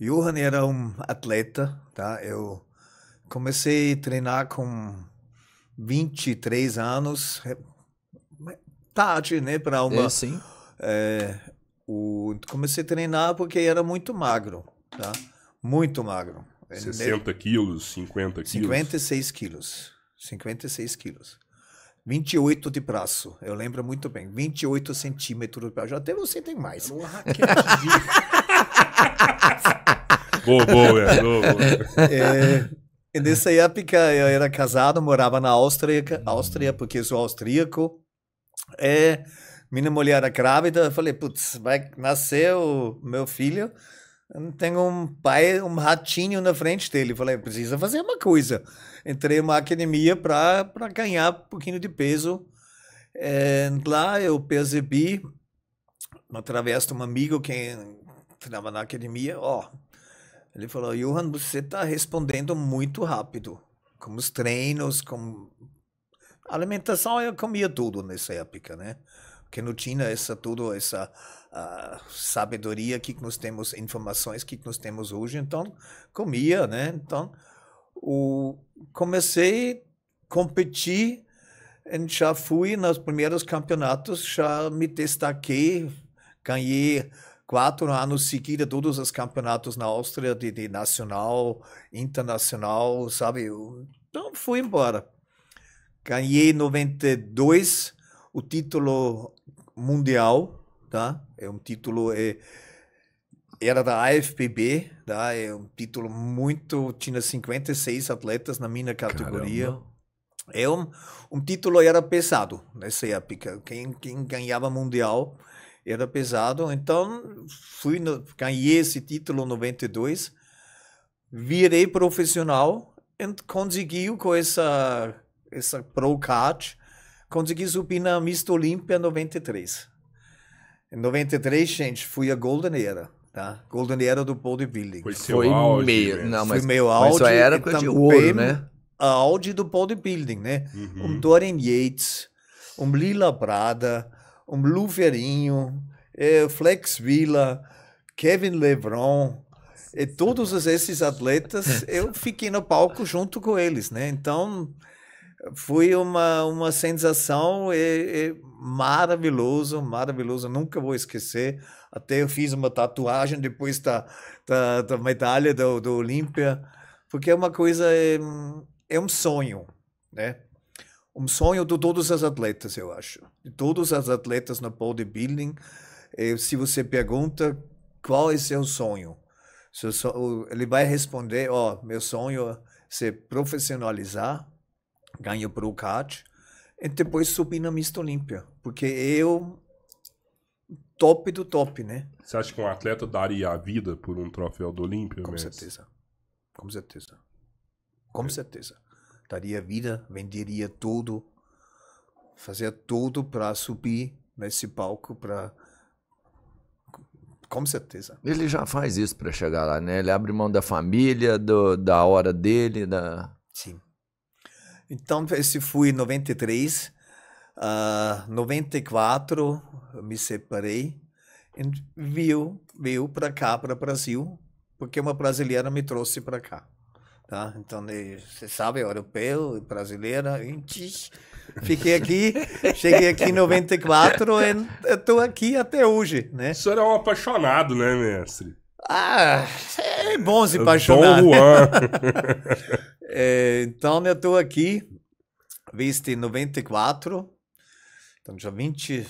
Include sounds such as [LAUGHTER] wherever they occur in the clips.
Johan era um atleta, tá? Eu comecei a treinar com 23 anos, é, é tarde, né, para é, uma. É, assim. É, o, comecei a treinar porque era muito magro, tá? Muito magro. 60 ne... Né? quilos, 50 quilos? 56 quilos. 56 quilos. 28 de braço, eu lembro muito bem. 28 centímetros de braço. Até você tem mais. uma raquete [LAUGHS] Go, go, é, É, e nessa época eu era casado, morava na Áustria, Áustria porque sou austríaco. É, minha mulher era grávida, eu falei, putz, vai nascer o meu filho. Tem um pai, um ratinho na frente dele. Eu falei, precisa fazer uma coisa. Entrei numa academia para ganhar um pouquinho de peso. É, lá eu percebi, através de um amigo que estava na academia, ó, oh, ele falou: Johan, você está respondendo muito rápido. Com os treinos, com. alimentação eu comia tudo nessa época, né? Porque não tinha essa, tudo, essa uh, sabedoria que nós temos, informações que nós temos hoje. Então, comia, né? Então, o... comecei a competir. Já fui nos primeiros campeonatos, já me destaquei, ganhei quatro anos seguidos todos os campeonatos na Áustria, de, de nacional, internacional, sabe? Então fui embora. Ganhei 92 o título mundial, tá? É um título é, era da AFPB, tá? É um título muito tinha 56 atletas na minha categoria. Caramba. É um, um título era pesado nessa época. Quem, quem ganhava mundial era pesado. Então, fui no, ganhei esse título em 92, virei profissional e consegui com essa, essa Pro Card, consegui subir na Mista Olímpia 93. Em 93, gente, fui a Golden Era. Tá? Golden Era do bodybuilding. Foi, seu foi auge, meio, não, mas, foi meu auge. Mas era coisa de ouro, né? A auge do bodybuilding, né? Uhum. Um Dorian Yates, um Lila Prada, um Luverinho, é, Flex Villa, Kevin Lebron, e é, todos esses atletas, [LAUGHS] eu fiquei no palco junto com eles, né? Então, foi uma, uma sensação é, é maravilhoso, maravilhoso, nunca vou esquecer. Até eu fiz uma tatuagem depois da, da, da medalha do, do Olímpia, porque é uma coisa, é, é um sonho, né? um sonho de todos os atletas, eu acho. De todos os atletas no bodybuilding, é, se você pergunta qual é seu sonho, ele vai responder, ó, oh, meu sonho é se profissionalizar, ganhar pro CAT e depois subir na Mista Olímpia, porque eu top do top, né? Você acha que um atleta daria a vida por um troféu do Olímpia? Com certeza. Com certeza. Com é. certeza daria vida, venderia tudo, fazia tudo para subir nesse palco para com certeza. Ele já faz isso para chegar lá, né? Ele abre mão da família, do, da hora dele, da Sim. Então, esse foi em 93. Uh, 94, me separei. E veio, veio para cá, para o Brasil, porque uma brasileira me trouxe para cá. Tá? Então, você sabe, europeu, brasileiro, fiquei aqui, cheguei aqui em 94 e estou aqui até hoje, né? O senhor é um apaixonado, né, mestre? Ah, é bom se apaixonar. Dom Juan. [LAUGHS] é, então, eu estou aqui, visto em 94, então já 20,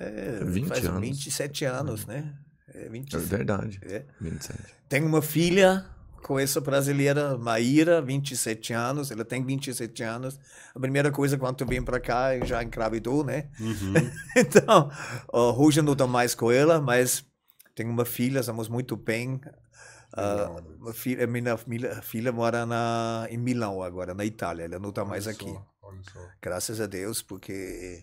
é, 20 faz anos. 27 anos, né? É, 27, é verdade, é. 27. Tenho uma filha com essa brasileira Maíra, 27 anos, ela tem 27 anos. A primeira coisa quando vem para cá já engravidou, né? Uhum. [LAUGHS] então, hoje não está mais com ela, mas tenho uma filha, estamos muito bem. Uh, filha, minha filha, filha mora na, em Milão agora, na Itália, ela não está mais só, aqui. Graças a Deus, porque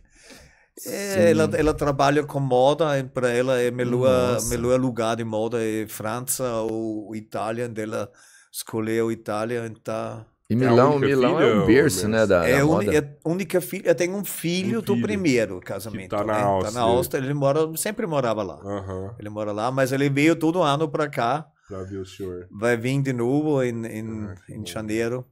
é, ela, ela, trabalha com moda, para ela é melhor, melhor lugar de moda é França ou Itália, dela escolheu Itália, então... E é Milão, Milão é filha, é o berço, né, da, é da moda. É única filha, tem um filho, um filho do primeiro tá casamento. Né, tá na, né? Áustria. tá na Áustria. Ele mora, sempre morava lá. Uhum. Ele mora lá, mas ele veio todo ano para cá. Pra ver o senhor. Vai vir de novo em, em, ah, em janeiro.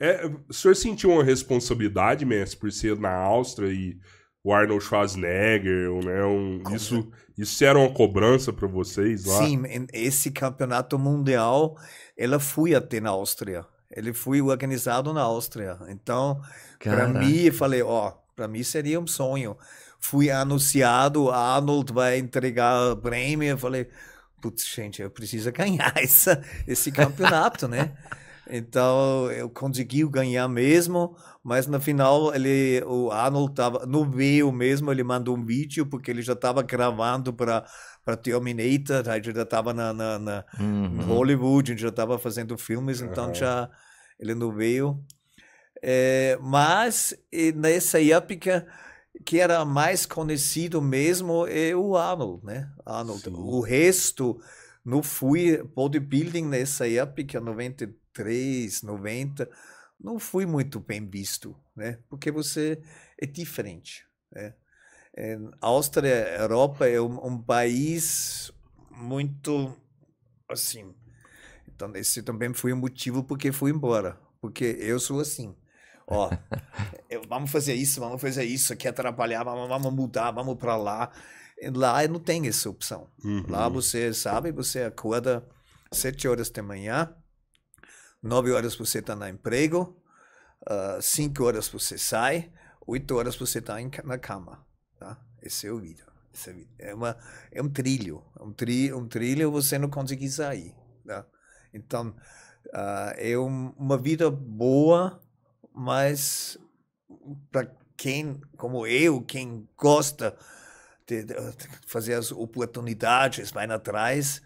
É, o senhor sentiu uma responsabilidade, mestre, por ser na Áustria e o Arnold Schwarzenegger, né? Um, isso, isso era uma cobrança para vocês lá? Sim, esse campeonato mundial, ela foi até na Áustria. Ele foi organizado na Áustria. Então, para mim, eu falei, ó, para mim seria um sonho. Fui anunciado, Arnold vai entregar o prêmio. Eu falei, putz, gente, eu preciso [LAUGHS] ganhar essa, esse campeonato, né? Então eu consegui ganhar mesmo, mas no final ele, o Arnold tava no meio mesmo, ele mandou um vídeo porque ele já estava gravando para para Terminator, gente já estava na, na, na uhum. Hollywood, já estava fazendo filmes, uhum. então já ele não veio. É, mas nessa época que era mais conhecido mesmo é o Arnold, né? Arnold. O resto não fui bodybuilding nessa época, 93 93, 90, não fui muito bem visto, né? Porque você é diferente, né? É, Áustria, Europa é um, um, país muito assim. Então esse também foi o um motivo porque fui embora, porque eu sou assim. Ó, [LAUGHS] eu, vamos fazer isso, vamos fazer isso, quer trabalhar vamos, vamos mudar, vamos para lá. Lá não tem essa opção. Uhum. Lá você sabe, você acorda sete horas da manhã, Nove horas você está no emprego, uh, cinco horas você sai, oito horas você está na cama. Tá? Esse é o vida. Esse é, o vida. é, uma, é um trilho. Um, tri, um trilho você não consegue sair. Tá? Então, uh, é um, uma vida boa, mas para quem, como eu, quem gosta de, de fazer as oportunidades, vai atrás,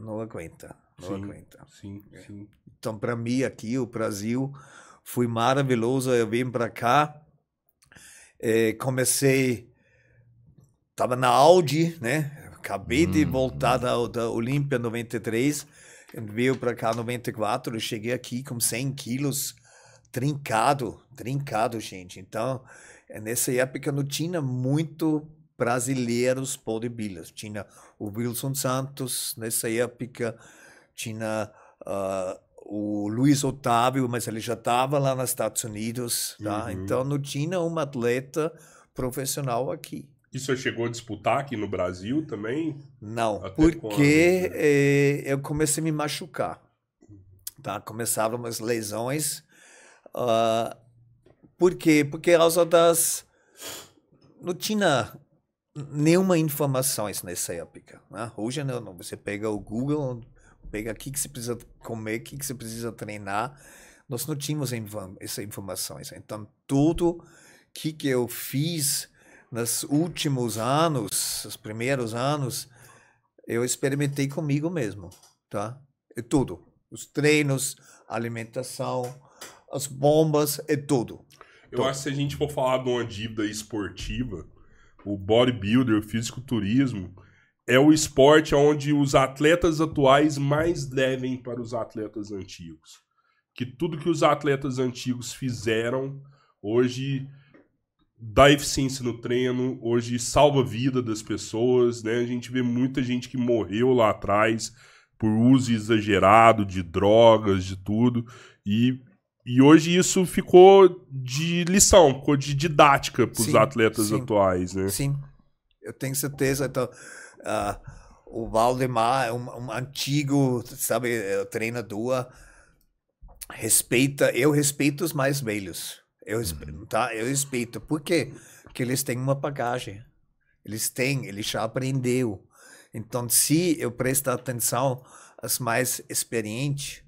não aguenta. Não sim, aguenta. Sim, é. sim. Então, para mim, aqui, o Brasil foi maravilhoso. Eu vim para cá, é, comecei. Estava na Audi, né? Acabei hum. de voltar da, da Olímpia 93. Veio para cá 94. Eu cheguei aqui com 100 quilos, trincado, trincado, gente. Então, é, nessa época não tinha muito brasileiros bodybuilders. Tinha o Wilson Santos nessa época, tinha uh, o Luiz Otávio, mas ele já estava lá nos Estados Unidos. Tá? Uhum. Então não tinha um atleta profissional aqui. E você chegou a disputar aqui no Brasil também? Não, Até porque quando, né? eh, eu comecei a me machucar. Tá? Começaram umas lesões. Uh, por quê? Porque por causa das... Não tinha nenhuma informação nessa época. Né? Hoje não, não, você pega o Google, pega o que, você precisa comer, o que, você precisa treinar. Nós não tínhamos essas informações. Então, tudo que, que eu fiz nos últimos anos, os primeiros anos, eu experimentei comigo mesmo, tá? É tudo. Os treinos, alimentação, as bombas, é tudo. Eu tudo. acho que se a gente for falar de uma dívida esportiva, o bodybuilder, o fisiculturismo, é o esporte onde os atletas atuais mais devem para os atletas antigos. Que tudo que os atletas antigos fizeram hoje dá eficiência no treino, hoje salva a vida das pessoas, né? A gente vê muita gente que morreu lá atrás por uso exagerado de drogas, de tudo, e e hoje isso ficou de lição, ficou de didática para os atletas sim, atuais, né? Sim, eu tenho certeza. Então, uh, o Valdemar é um, um, antigo, sabe, é treinador. Respeita, eu respeito os mais velhos. Eu respeito, uhum. tá? Eu respeito. Por quê? Porque eles têm uma bagagem. Eles têm, eles já aprendeu. Então, se eu prestar atenção aos mais experientes,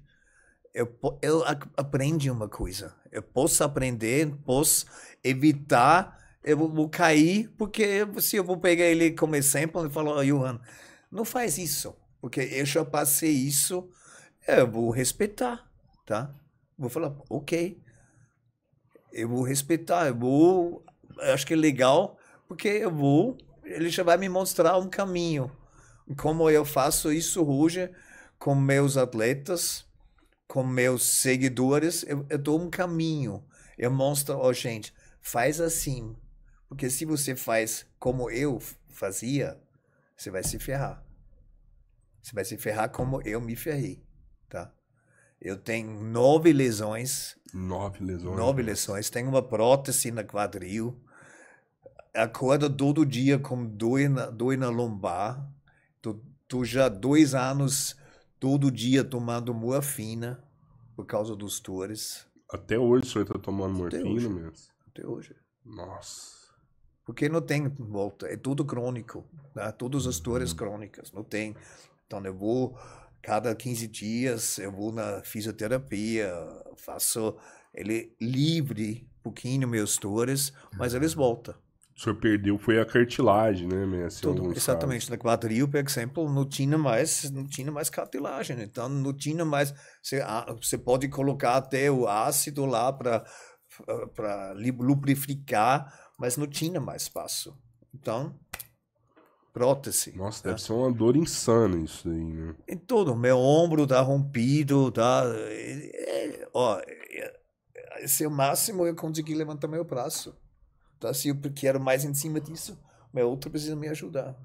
eu, eu aprendi uma coisa. Eu posso aprender, posso evitar, eu vou, vou cair, porque se eu vou pegar ele como exemplo e falar, oh, Johan, não faz isso, porque eu já passei isso, eu vou respeitar, tá? Vou falar, ok, eu vou respeitar, eu vou, eu acho que é legal, porque eu vou, ele já vai me mostrar um caminho, como eu faço isso hoje com meus atletas, com meus seguidores, eu, eu dou um caminho. Eu mostro, ó, oh, gente, faz assim. Porque se você faz como eu fazia, você vai se ferrar. Você vai se ferrar como eu me ferrei, tá? Eu tenho nove lesões. Nove lesões. Nove lesões. Tenho uma prótese na quadril. Acordo todo dia com dor na, dor na lombar. Tô, tô já dois anos todo dia tomando morfina por causa dos dores. Até hoje o senhor está tomando Até morfina hoje. mesmo? Até hoje. Nossa. Porque não tem volta, é tudo crônico, né? todas as dores uhum. crônicas, não tem. Então eu vou, cada 15 dias, eu vou na fisioterapia, faço ele é livre um pouquinho meus dores, mas eles uhum. voltam o senhor perdeu foi a cartilagem, né? Né? Assim, Tudo, exatamente. Na quadril, por exemplo, não tinha mais, não tinha mais cartilagem. Né? Então, não tinha mais. Você, você pode colocar até o ácido lá para para lubrificar, mas não tinha mais espaço. Então, prótese. Nossa, deve né? ser uma dor insana isso aí, né? Em tudo. Meu ombro tá rompido, tá. É, ó, esse é o máximo eu consegui levantar meu braço. Tá? Se eu quero mais em cima disso, o meu é outro precisa me ajudar.